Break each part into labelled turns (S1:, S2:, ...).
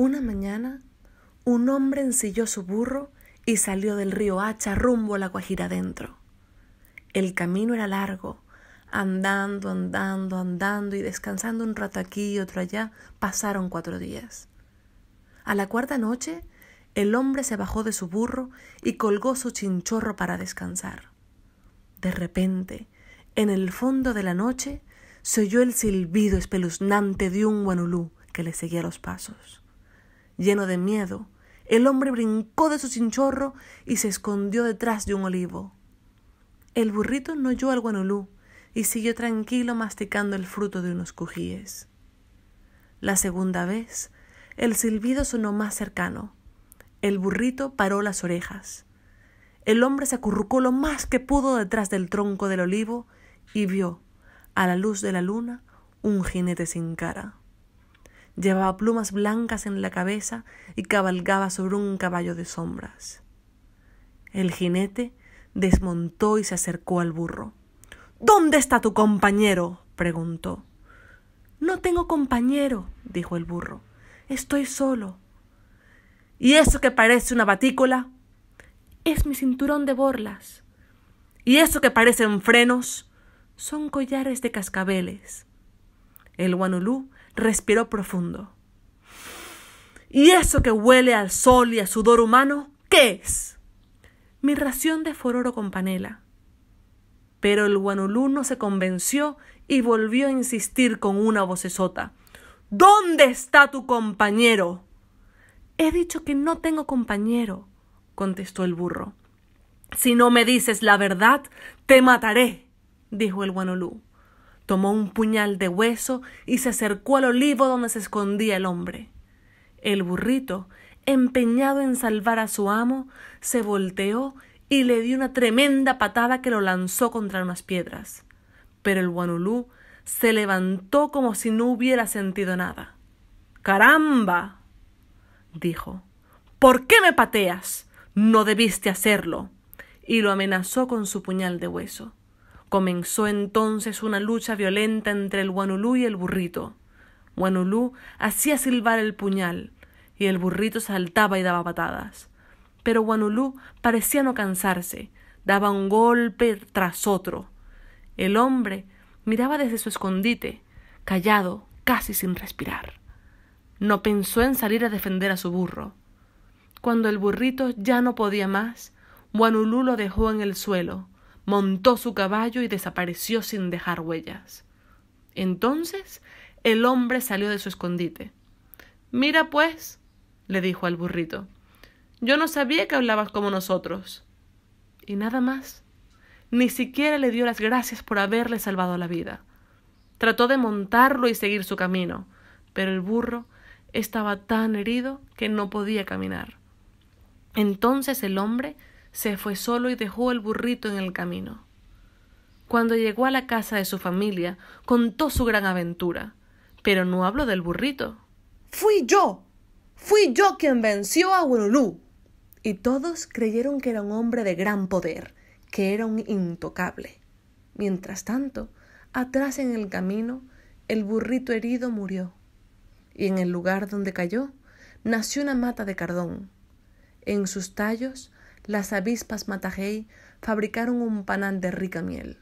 S1: Una mañana, un hombre ensilló su burro y salió del río Hacha rumbo a la Guajira adentro. El camino era largo, andando, andando, andando y descansando un rato aquí y otro allá, pasaron cuatro días. A la cuarta noche, el hombre se bajó de su burro y colgó su chinchorro para descansar. De repente, en el fondo de la noche, se oyó el silbido espeluznante de un guanulú que le seguía los pasos. Lleno de miedo, el hombre brincó de su cinchorro y se escondió detrás de un olivo. El burrito no oyó al guanulú y siguió tranquilo masticando el fruto de unos cujíes. La segunda vez, el silbido sonó más cercano. El burrito paró las orejas. El hombre se acurrucó lo más que pudo detrás del tronco del olivo y vio, a la luz de la luna, un jinete sin cara llevaba plumas blancas en la cabeza y cabalgaba sobre un caballo de sombras. El jinete desmontó y se acercó al burro. ¿Dónde está tu compañero? preguntó. No tengo compañero, dijo el burro. Estoy solo. ¿Y eso que parece una batícula Es mi cinturón de borlas. ¿Y eso que parecen frenos? Son collares de cascabeles. El guanulú respiró profundo. ¿Y eso que huele al sol y a sudor humano? ¿Qué es? Mi ración de fororo con panela. Pero el guanulú no se convenció y volvió a insistir con una vocesota. ¿Dónde está tu compañero? He dicho que no tengo compañero, contestó el burro. Si no me dices la verdad, te mataré, dijo el guanulú tomó un puñal de hueso y se acercó al olivo donde se escondía el hombre. El burrito, empeñado en salvar a su amo, se volteó y le dio una tremenda patada que lo lanzó contra unas piedras. Pero el guanulú se levantó como si no hubiera sentido nada. ¡Caramba! dijo. ¿Por qué me pateas? No debiste hacerlo. y lo amenazó con su puñal de hueso. Comenzó entonces una lucha violenta entre el guanulú y el burrito. Guanulú hacía silbar el puñal y el burrito saltaba y daba patadas. Pero Guanulú parecía no cansarse, daba un golpe tras otro. El hombre miraba desde su escondite, callado, casi sin respirar. No pensó en salir a defender a su burro. Cuando el burrito ya no podía más, Guanulú lo dejó en el suelo montó su caballo y desapareció sin dejar huellas. Entonces el hombre salió de su escondite. Mira, pues, le dijo al burrito, yo no sabía que hablabas como nosotros. Y nada más. Ni siquiera le dio las gracias por haberle salvado la vida. Trató de montarlo y seguir su camino, pero el burro estaba tan herido que no podía caminar. Entonces el hombre se fue solo y dejó el burrito en el camino. Cuando llegó a la casa de su familia, contó su gran aventura, pero no habló del burrito. Fui yo. Fui yo quien venció a Wululú. Y todos creyeron que era un hombre de gran poder, que era un intocable. Mientras tanto, atrás en el camino, el burrito herido murió. Y en el lugar donde cayó, nació una mata de cardón. En sus tallos las avispas Matajey fabricaron un panal de rica miel.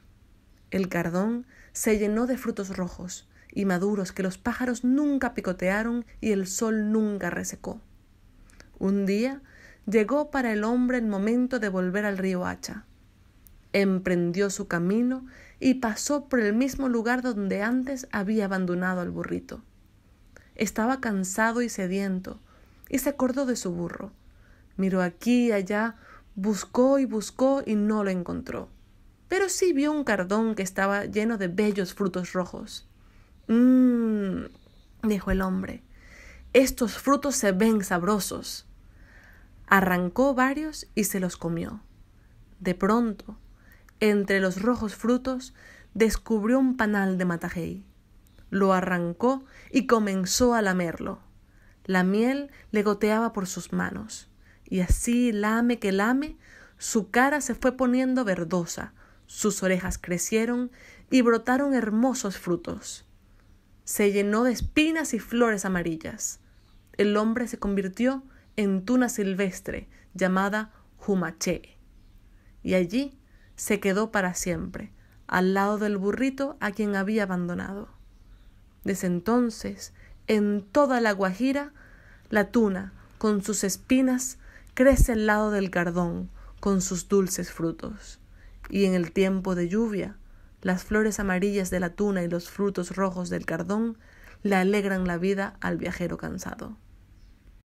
S1: El cardón se llenó de frutos rojos y maduros que los pájaros nunca picotearon y el sol nunca resecó. Un día llegó para el hombre el momento de volver al río Hacha. Emprendió su camino y pasó por el mismo lugar donde antes había abandonado al burrito. Estaba cansado y sediento, y se acordó de su burro. Miró aquí y allá Buscó y buscó y no lo encontró. Pero sí vio un cardón que estaba lleno de bellos frutos rojos. Mmm, dijo el hombre, estos frutos se ven sabrosos. Arrancó varios y se los comió. De pronto, entre los rojos frutos, descubrió un panal de matajey. Lo arrancó y comenzó a lamerlo. La miel le goteaba por sus manos y así, lame que lame, su cara se fue poniendo verdosa, sus orejas crecieron y brotaron hermosos frutos. Se llenó de espinas y flores amarillas. El hombre se convirtió en tuna silvestre llamada jumache Y allí se quedó para siempre, al lado del burrito a quien había abandonado. Desde entonces, en toda la Guajira, la tuna, con sus espinas, crece el lado del cardón con sus dulces frutos, y en el tiempo de lluvia, las flores amarillas de la tuna y los frutos rojos del cardón le alegran la vida al viajero cansado.